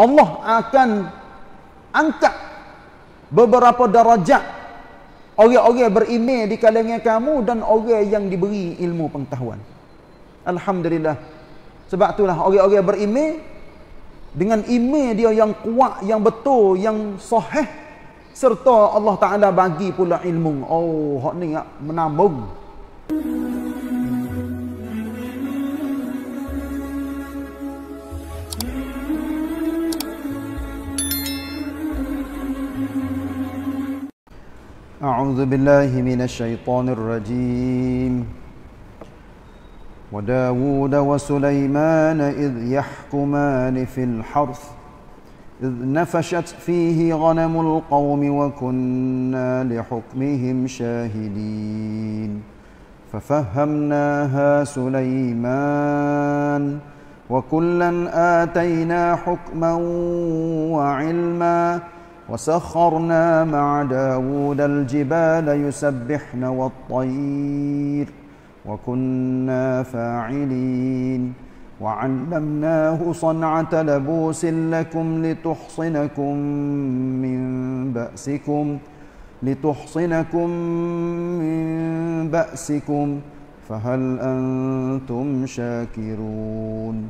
Allah akan angkat beberapa darajat orang-orang berime di kalangan kamu dan orang yang diberi ilmu pengetahuan. Alhamdulillah. Sebab itulah orang-orang berime dengan ime dia yang kuat, yang betul, yang sahih serta Allah Taala bagi pula ilmu. Oh, hak ni nak menambung. Mm -hmm. أعوذ بالله من الشيطان الرجيم وداود وسليمان إذ يحكمان في الحرث إذ نفشت فيه غنم القوم وكنا لحكمهم شاهدين ففهمناها سليمان وكلا آتينا حكما وعلما وسخرنا مع داود الجبال يسبحن والطير وكنا فاعلين وعلمناه صنعة لبوس لكم لتحصنكم من بأسكم لتحصنكم من بأسكم فهل أنتم شاكرون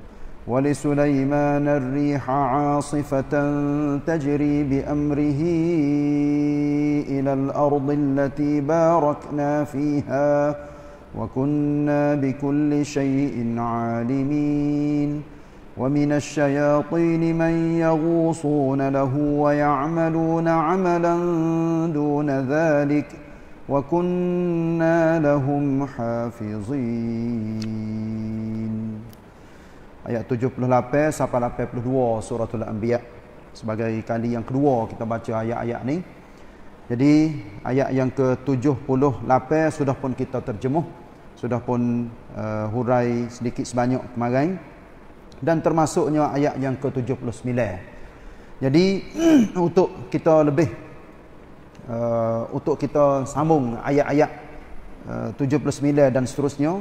ولسليمان الريح عاصفة تجري بأمره إلى الأرض التي باركنا فيها وكنا بكل شيء عالمين ومن الشياطين من يغوصون له ويعملون عملا دون ذلك وكنا لهم حافظين ayat 78 sampai 82 suratul anbiya sebagai kali yang kedua kita baca ayat-ayat ni jadi ayat yang ke-78 sudah pun kita terjemuh sudah pun uh, hurai sedikit sebanyak kemarin dan termasuknya ayat yang ke-79 jadi untuk kita lebih uh, untuk kita sambung ayat-ayat eh, uh, 79 dan seterusnya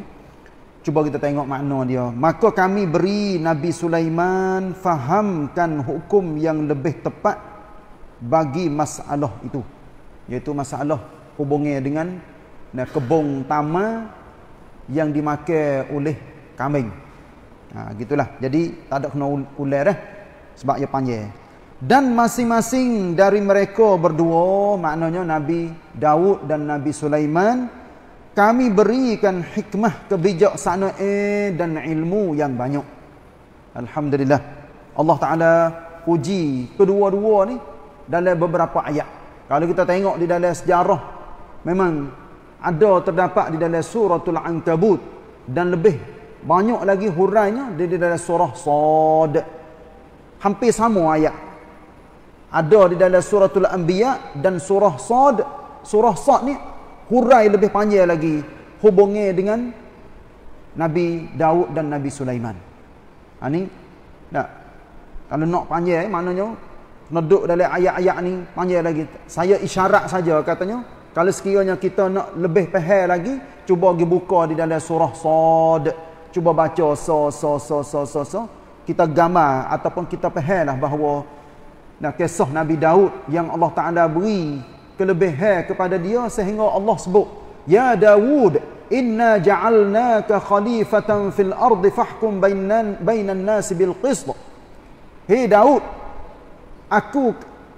Cuba kita tengok makna dia. Maka kami beri Nabi Sulaiman fahamkan hukum yang lebih tepat bagi masalah itu. Iaitu masalah hubungnya dengan kebong tama yang dimakai oleh kambing. Ha, gitulah. Jadi tak ada kena ular eh? sebab ia panjang. Dan masing-masing dari mereka berdua, maknanya Nabi Dawud dan Nabi Sulaiman kami berikan hikmah kebijaksanaan dan ilmu yang banyak. Alhamdulillah. Allah Ta'ala uji kedua-dua ni dalam beberapa ayat. Kalau kita tengok di dalam sejarah, memang ada terdapat di dalam suratul Ankabut dan lebih banyak lagi hurainya di dalam surah Sad. Hampir sama ayat. Ada di dalam suratul Anbiya dan surah Sad. Surah Sad ni hurai lebih panjang lagi Hubungnya dengan Nabi Daud dan Nabi Sulaiman. Ha ni tak kalau nak panjang eh, maknanya nak dalam ayat-ayat ni panjang lagi. Saya isyarat saja katanya kalau sekiranya kita nak lebih faham lagi cuba pergi buka di dalam surah Sad. Cuba baca so so so so so so kita gambar ataupun kita fahamlah bahawa nak kisah Nabi Daud yang Allah Taala beri kelebihan kepada dia sehingga Allah sebut ya daud inna ja'alnaka khalifatan fil ardi fahkum bainan bainan nas bil qist hi daud aku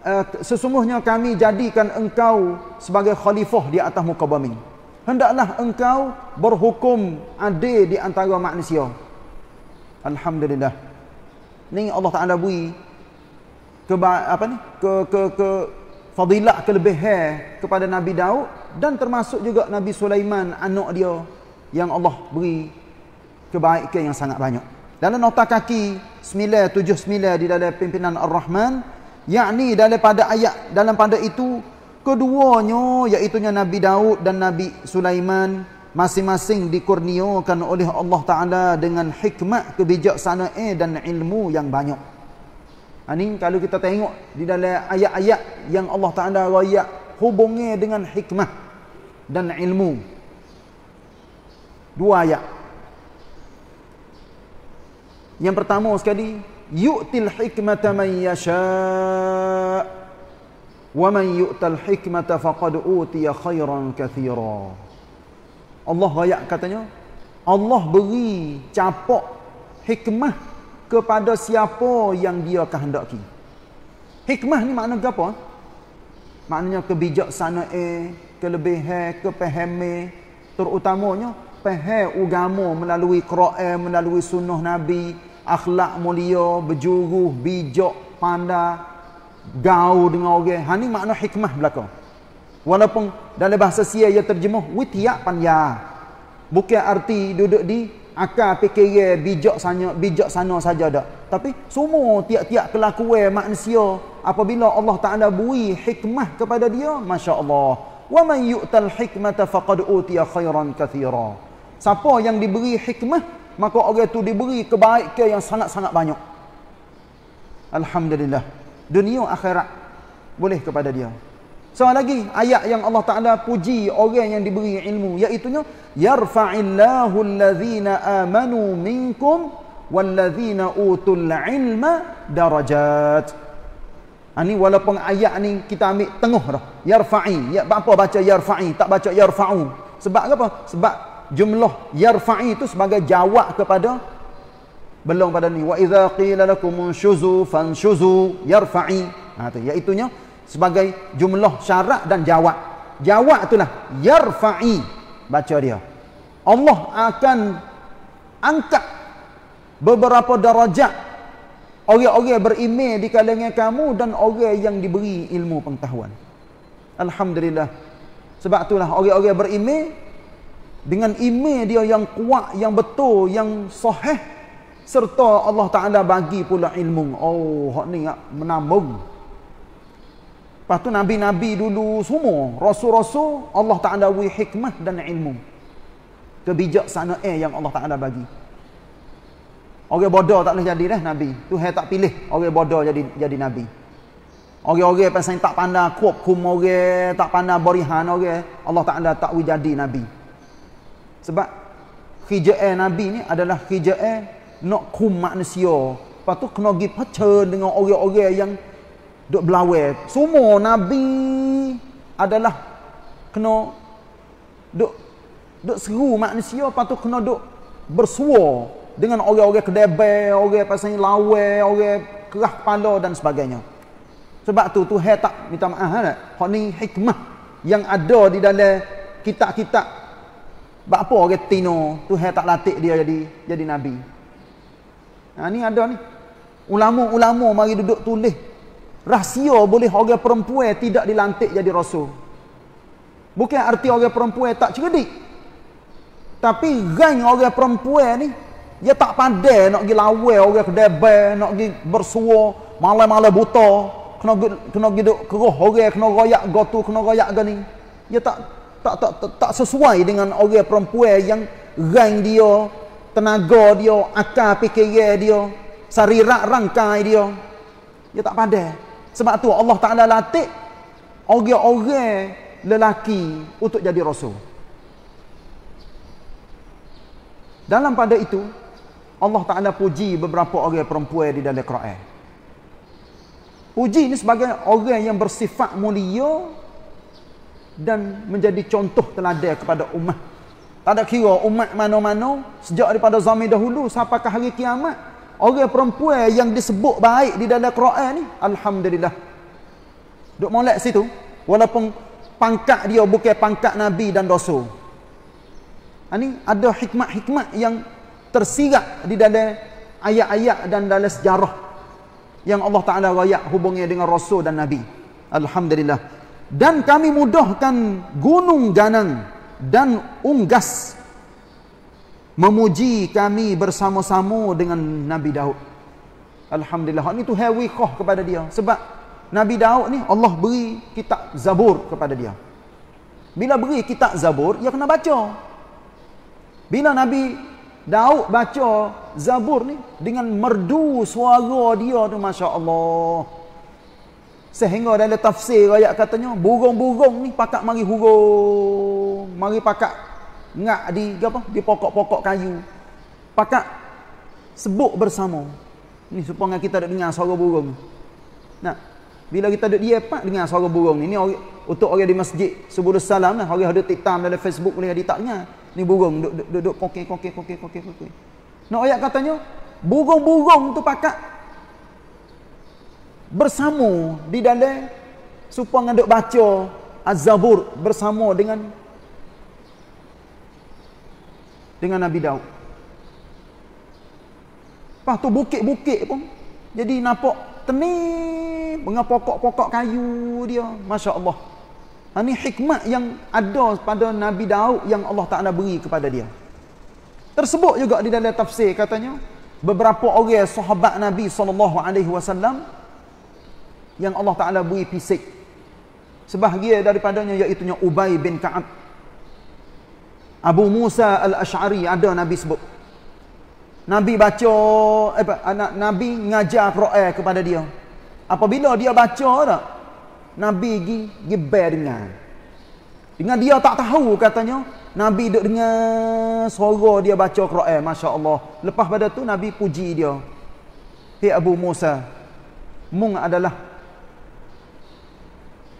uh, sesungguhnya kami jadikan engkau sebagai khalifah di atas muka bumi hendaklah engkau berhukum adil di antara manusia alhamdulillah ni Allah Taala bui ke apa ni ke ke ke fadilah kelebihan kepada Nabi Daud dan termasuk juga Nabi Sulaiman anak dia yang Allah beri kebaikan yang sangat banyak. Dalam nota kaki 979 di dalam pimpinan Ar-Rahman, yakni daripada ayat dalam pada itu keduanya iaitu Nabi Daud dan Nabi Sulaiman masing-masing dikurniakan oleh Allah Taala dengan hikmah kebijaksanaan dan ilmu yang banyak. Ini ha, kalau kita tengok di dalam ayat-ayat yang Allah Ta'ala raya hubungnya dengan hikmah dan ilmu. Dua ayat. Yang pertama sekali, yu'til hikmata man yasha wa man yu'tal hikmata faqad utiya khairan kathira. Allah raya katanya, Allah beri capok hikmah kepada siapa yang dia kehendaki. Hikmah ni makna apa? Maknanya kebijaksanaan, eh, kelebihan, kepahaman, terutamanya paham agama melalui Quran, melalui sunnah Nabi, akhlak mulia, berjuru, bijak, pandai, gaul dengan orang. Ha ni makna hikmah belaka. Walaupun dalam bahasa Sia ia terjemah witiak panya. Bukan arti duduk di akal fikir bijak sana bijak sana saja dak tapi semua tiap-tiap kelakuan manusia apabila Allah Taala beri hikmah kepada dia masya-Allah wa man yu'tal hikmata faqad utiya khairan katira siapa yang diberi hikmah maka orang itu diberi kebaikan yang sangat-sangat banyak alhamdulillah dunia akhirat boleh kepada dia sama lagi ayat yang Allah Taala puji orang yang diberi ilmu iaitu nya yarfa'illahu allazina amanu minkum wallazina utul ilma darajat. Ani ha, walaupun ayat ni kita ambil tengah dah. Yarfa'i. Ya apa baca yarfa'i tak baca yarfa'u. Sebab apa? Sebab jumlah yarfa'i itu sebagai jawab kepada belum pada ni wa idza qila lakum unshuzu fanshuzu yarfa'i. Ha tu iaitu sebagai jumlah syarat dan jawab. Jawab itulah yarfa'i baca dia. Allah akan angkat beberapa darajat orang-orang berimej di kalangan kamu dan orang yang diberi ilmu pengetahuan. Alhamdulillah. Sebab itulah orang-orang berimej dengan imej dia yang kuat, yang betul, yang sahih serta Allah Taala bagi pula ilmu. Oh, hak ni nak menambung Lepas tu Nabi-Nabi dulu semua. Rasul-rasul Allah Ta'ala beri hikmah dan ilmu. Kebijaksana eh yang Allah Ta'ala bagi. Orang bodoh tak boleh jadi dah Nabi. tu Tuhan tak pilih orang bodoh jadi jadi Nabi. Orang-orang pasal tak pandai kuap kum orang, tak pandai berihan orang, Allah tak ada tak jadi Nabi. Sebab kerjaan Nabi ni adalah kerjaan nak kum manusia. Lepas tu kena pergi dengan orang-orang yang duk belawe, semua nabi adalah kena duk duk seru manusia apa tu kena duk bersua dengan orang-orang kedebel, orang pasang lawe, orang kerah kepala dan sebagainya. Sebab tu Tuhan tak minta maaf lah. Hak ni hikmah yang ada di dalam kitab-kitab. Bak apa orang tino, Tuhan tak latih dia jadi jadi nabi. Ha, ni ada ni. Ulama-ulama mari duduk tulis rahsia boleh orang perempuan tidak dilantik jadi rasul bukan arti orang perempuan tak cerdik tapi gang orang perempuan ni dia tak pandai nak pergi lawai orang kedai bay, nak pergi bersua malam-malam buta kena kena duduk keruh orang kena royak gotu kena royak gani dia tak tak, tak tak tak sesuai dengan orang perempuan yang gang dia tenaga dia akal fikir dia sarira rangkai dia dia tak pandai sebab tu Allah Ta'ala latih orang-orang lelaki untuk jadi rasul. Dalam pada itu, Allah Ta'ala puji beberapa orang perempuan di dalam Quran. Puji ini sebagai orang yang bersifat mulia dan menjadi contoh teladan kepada umat. Tak ada kira umat mana-mana sejak daripada zaman dahulu sampai ke hari kiamat orang perempuan yang disebut baik di dalam Quran ni alhamdulillah Dok molek situ walaupun pangkat dia bukan pangkat nabi dan rasul ani ha, ada hikmat-hikmat yang tersirat di dalam ayat-ayat dan dalam sejarah yang Allah Taala royak hubungnya dengan rasul dan nabi alhamdulillah dan kami mudahkan gunung ganang dan unggas memuji kami bersama-sama dengan Nabi Daud. Alhamdulillah. Ini tu hewikoh kepada dia. Sebab Nabi Daud ni Allah beri kitab Zabur kepada dia. Bila beri kitab Zabur, dia kena baca. Bila Nabi Daud baca Zabur ni dengan merdu suara dia tu Masya Allah. Sehingga dalam tafsir ayat katanya, burung-burung ni pakat mari hurung, mari pakat ngak di apa di pokok-pokok kayu pakak sebut bersama ni supaya kita ada dengar suara burung nah bila kita ada dia pak dengar suara burung ni ni untuk orang di masjid sebulus salam lah orang ada tiktam dalam facebook boleh dia tak dengar ni burung duduk duduk, duduk kokek kokek kokek kokek kokek nak ayat katanya burung-burung tu pakak bersama di dalam supaya ngaduk baca azabur bersama dengan dengan Nabi Daud. Lepas tu bukit-bukit pun jadi nampak tening dengan pokok-pokok kayu dia. Masya Allah. Ini ha, hikmat yang ada pada Nabi Daud yang Allah Ta'ala beri kepada dia. Tersebut juga di dalam tafsir katanya. Beberapa orang sahabat Nabi SAW yang Allah Ta'ala beri pisik, Sebahagia daripadanya iaitu Ubay bin Ka'ab Abu Musa Al-Ash'ari ada Nabi sebut. Nabi baca, eh, anak Nabi ngajar Quran kepada dia. Apabila dia baca tak, Nabi gi pergi berdengar. Dengan dia tak tahu katanya, Nabi duduk dengar suara dia baca Quran, Masya Allah. Lepas pada tu Nabi puji dia. Hey Abu Musa, mung adalah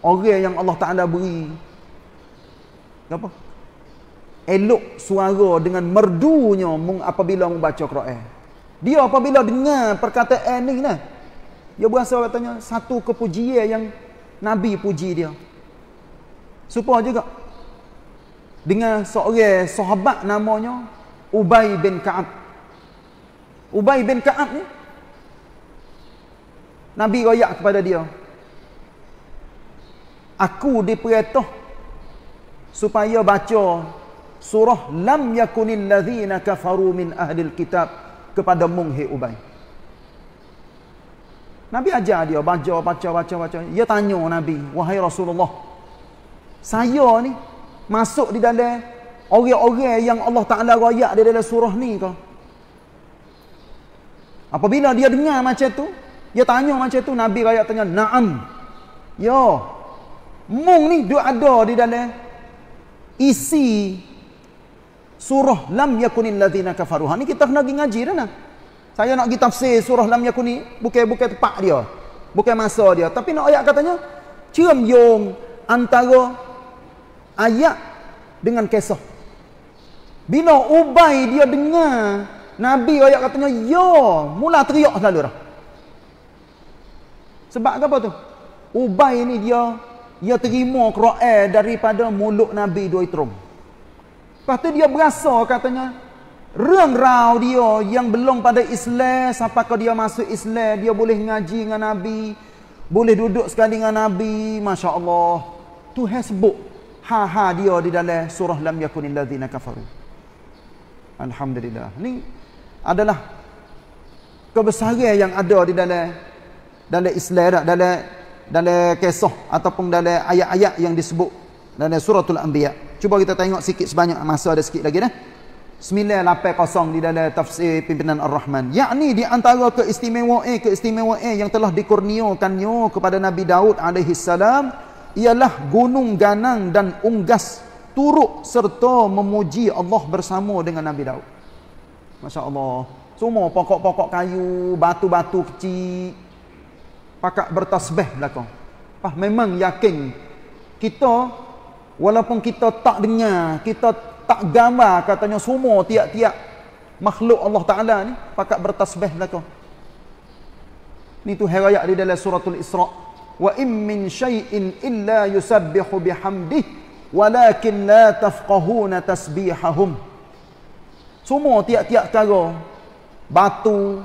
orang yang Allah Ta'ala beri. Apa? elok suara dengan merdunya apabila membaca Quran. Dia apabila dengar perkataan ini, nah, dia berasa katanya satu kepujian yang Nabi puji dia. Supa juga. Dengan seorang sahabat namanya Ubay bin Ka'ab. Ubay bin Ka'ab ni, Nabi rayak kepada dia. Aku diperintah supaya baca surah lam yakunil ladzina kafaru min ahli kitab kepada munghi ubay Nabi ajar dia baca baca baca baca dia tanya nabi wahai Rasulullah saya ni masuk di dalam orang-orang yang Allah Taala royak di dalam surah ni ke Apabila dia dengar macam tu dia tanya macam tu nabi royak tanya na'am yo mung ni dia ada di dalam isi surah lam yakunil ladzina kafaru. Ha ni kita kena pergi ngaji dah nah. Saya nak pergi tafsir surah lam yakuni bukan bukan tempat dia. Bukan masa dia. Tapi nak ayat katanya cium yong antara ayat dengan kisah. Bila Ubay dia dengar Nabi ayat katanya ya mula teriak selalu dah. Sebab apa tu? Ubay ni dia dia terima Quran daripada mulut Nabi dua itu. Lepas tu dia berasa katanya Reng rau dia yang belum pada Islam Sampai dia masuk Islam Dia boleh ngaji dengan Nabi Boleh duduk sekali dengan Nabi Masya Allah Tu hasbuk Ha-ha dia di dalam surah Lam yakunin ladhina kafaru Alhamdulillah Ini adalah Kebesaran yang ada di dalam Dalam Islam Dalam dalam kisah Ataupun dalam ayat-ayat yang disebut Dalam suratul Anbiya' Cuba kita tengok sikit sebanyak masa ada sikit lagi dah. 980 di dalam tafsir pimpinan Ar-Rahman. Yakni di antara keistimewaan keistimewaan yang telah dikurniakannya kepada Nabi Daud alaihi salam ialah gunung ganang dan unggas turuk serta memuji Allah bersama dengan Nabi Daud. Masya-Allah. Semua pokok-pokok kayu, batu-batu kecil pakak bertasbih belakang. Pah memang yakin kita Walaupun kita tak dengar, kita tak gambar katanya semua tiap-tiap makhluk Allah Ta'ala ni pakat bertasbih belakang. Ni tu herayat di dalam suratul Isra' Wa in min syai'in illa yusabbihu bihamdih walakin la tafqahuna tasbihahum. Semua tiap-tiap cara batu,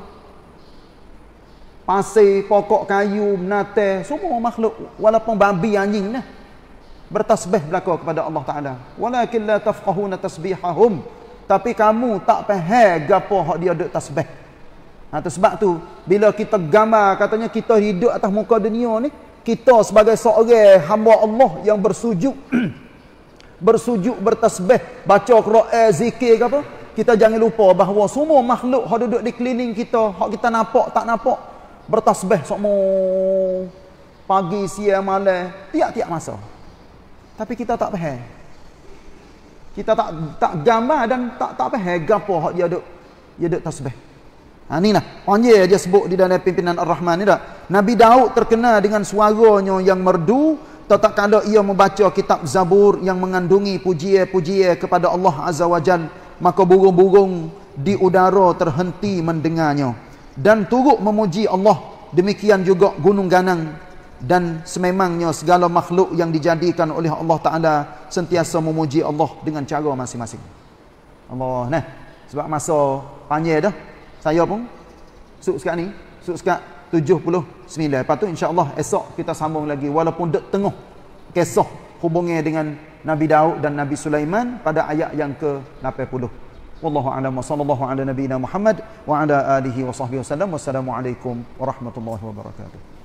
pasir, pokok kayu, nate, semua makhluk walaupun babi anjing lah bertasbih belaka kepada Allah Taala. Walakin la tafqahuna tasbihahum. Tapi kamu tak faham gapo hak dia duk tasbih. Ha tu sebab tu bila kita gambar katanya kita hidup atas muka dunia ni, kita sebagai seorang hamba Allah yang bersujud bersujud bertasbih, baca Quran, zikir ke apa, kita jangan lupa bahawa semua makhluk hak duduk di keliling kita, hak kita nampak tak nampak, bertasbih semua pagi, siang, malam, tiap-tiap masa tapi kita tak faham kita tak tak gambar dan tak tak faham gapo hak dia duk dia duk tasbih ha inilah onje dia sebut di dalam pimpinan ar-rahman ni dah nabi daud terkenal dengan suaranya yang merdu tetap kala ia membaca kitab zabur yang mengandungi pujian-pujian kepada Allah azza wajan maka burung-burung di udara terhenti mendengarnya dan turut memuji Allah demikian juga gunung-ganang dan sememangnya segala makhluk yang dijadikan oleh Allah Taala sentiasa memuji Allah dengan cara masing-masing. Allah nah. Sebab masa panjang dah. Saya pun suk sekarang ni, suk sekarang 79. Lepas tu insya-Allah esok kita sambung lagi walaupun dekat tengah kisah hubungnya dengan Nabi Daud dan Nabi Sulaiman pada ayat yang ke-80. Wallahu a'lam wa sallallahu ala nabiyyina Muhammad wa ala alihi wa sahbihi wasallam. Wassalamualaikum warahmatullahi wabarakatuh.